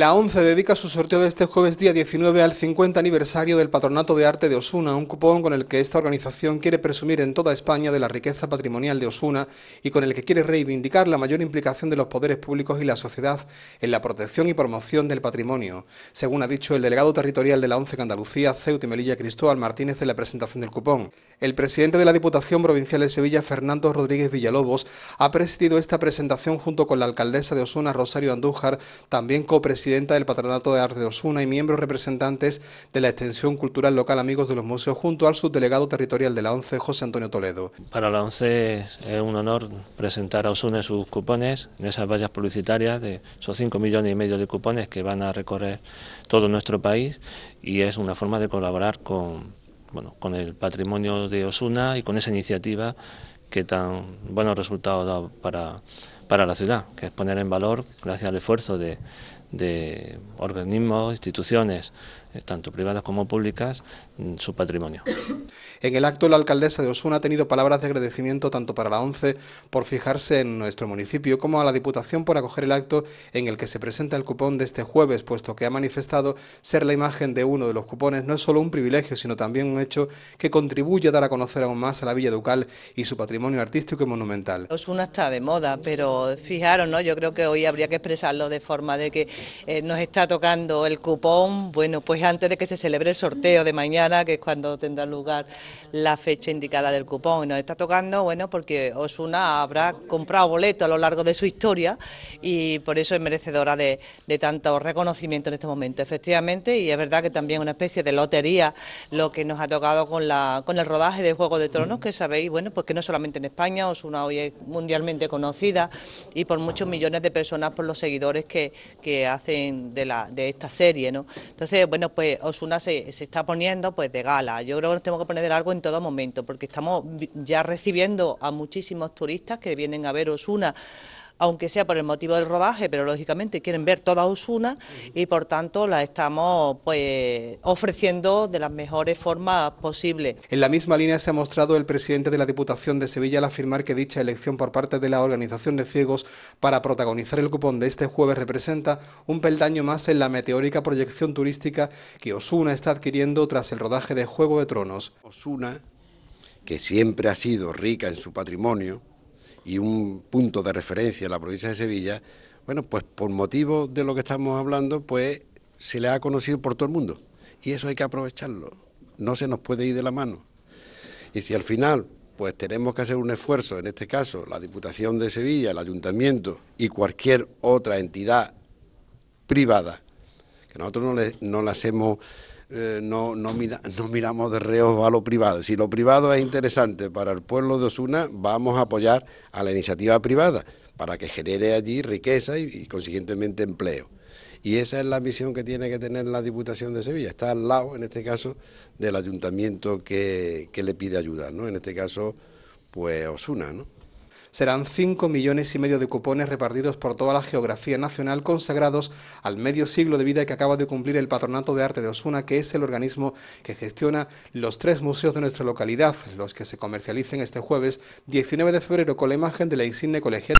La ONCE dedica su sorteo de este jueves día 19 al 50 aniversario del Patronato de Arte de Osuna, un cupón con el que esta organización quiere presumir en toda España de la riqueza patrimonial de Osuna y con el que quiere reivindicar la mayor implicación de los poderes públicos y la sociedad en la protección y promoción del patrimonio. Según ha dicho el delegado territorial de la ONCE en Andalucía, Ceuta Melilla Cristóbal Martínez, en la presentación del cupón. El presidente de la Diputación Provincial de Sevilla, Fernando Rodríguez Villalobos, ha presidido esta presentación junto con la alcaldesa de Osuna, Rosario Andújar, también copresidente presidenta del Patronato de Arte de Osuna y miembros representantes de la extensión cultural local Amigos de los Museos, junto al subdelegado territorial de la ONCE, José Antonio Toledo. Para la ONCE es un honor presentar a Osuna sus cupones en esas vallas publicitarias de esos 5 millones y medio de cupones que van a recorrer todo nuestro país y es una forma de colaborar con, bueno, con el patrimonio de Osuna y con esa iniciativa que tan buenos resultados da para, para la ciudad, que es poner en valor, gracias al esfuerzo de, de organismos, instituciones, eh, tanto privadas como públicas, mm, su patrimonio. En el acto, la alcaldesa de Osuna ha tenido palabras de agradecimiento tanto para la ONCE por fijarse en nuestro municipio como a la Diputación por acoger el acto en el que se presenta el cupón de este jueves, puesto que ha manifestado ser la imagen de uno de los cupones no es solo un privilegio, sino también un hecho que contribuye a dar a conocer aún más a la Villa Ducal y su patrimonio artístico y monumental. Osuna está de moda, pero fijaros, ¿no? yo creo que hoy habría que expresarlo de forma de que eh, nos está tocando el cupón, bueno, pues antes de que se celebre el sorteo de mañana, que es cuando tendrá lugar la fecha indicada del cupón, nos está tocando, bueno, porque Osuna habrá comprado boleto a lo largo de su historia y por eso es merecedora de, tanto reconocimiento en este momento, efectivamente, y es verdad que también una especie de lotería lo que nos ha tocado con, la, con el rodaje de Juego de Tronos, que sabéis, bueno, pues que no solamente en España, Osuna hoy es mundialmente conocida y por muchos millones de personas, por los seguidores que, que hacen de, la, de esta serie, ¿no? Entonces, bueno, pues Osuna se, se está poniendo pues de gala. Yo creo que nos tenemos que poner de algo en todo momento, porque estamos ya recibiendo a muchísimos turistas que vienen a ver Osuna aunque sea por el motivo del rodaje, pero lógicamente quieren ver toda Osuna y por tanto la estamos pues ofreciendo de las mejores formas posibles. En la misma línea se ha mostrado el presidente de la Diputación de Sevilla al afirmar que dicha elección por parte de la Organización de Ciegos para protagonizar el cupón de este jueves representa un peldaño más en la meteórica proyección turística que Osuna está adquiriendo tras el rodaje de Juego de Tronos. Osuna, que siempre ha sido rica en su patrimonio, y un punto de referencia en la provincia de Sevilla, bueno, pues por motivo de lo que estamos hablando, pues se le ha conocido por todo el mundo. Y eso hay que aprovecharlo. No se nos puede ir de la mano. Y si al final, pues tenemos que hacer un esfuerzo, en este caso, la Diputación de Sevilla, el Ayuntamiento y cualquier otra entidad privada, que nosotros no le, no hacemos eh, no, no, no, miramos de reo a lo privado. Si lo privado es interesante para el pueblo de Osuna, vamos a apoyar a la iniciativa privada para que genere allí riqueza y, y consiguientemente empleo. Y esa es la misión que tiene que tener la Diputación de Sevilla. Está al lado, en este caso, del ayuntamiento que, que le pide ayuda, ¿no? En este caso, pues Osuna, ¿no? serán 5 millones y medio de cupones repartidos por toda la geografía nacional consagrados al medio siglo de vida que acaba de cumplir el Patronato de Arte de Osuna, que es el organismo que gestiona los tres museos de nuestra localidad, los que se comercialicen este jueves 19 de febrero con la imagen de la insigne colegiata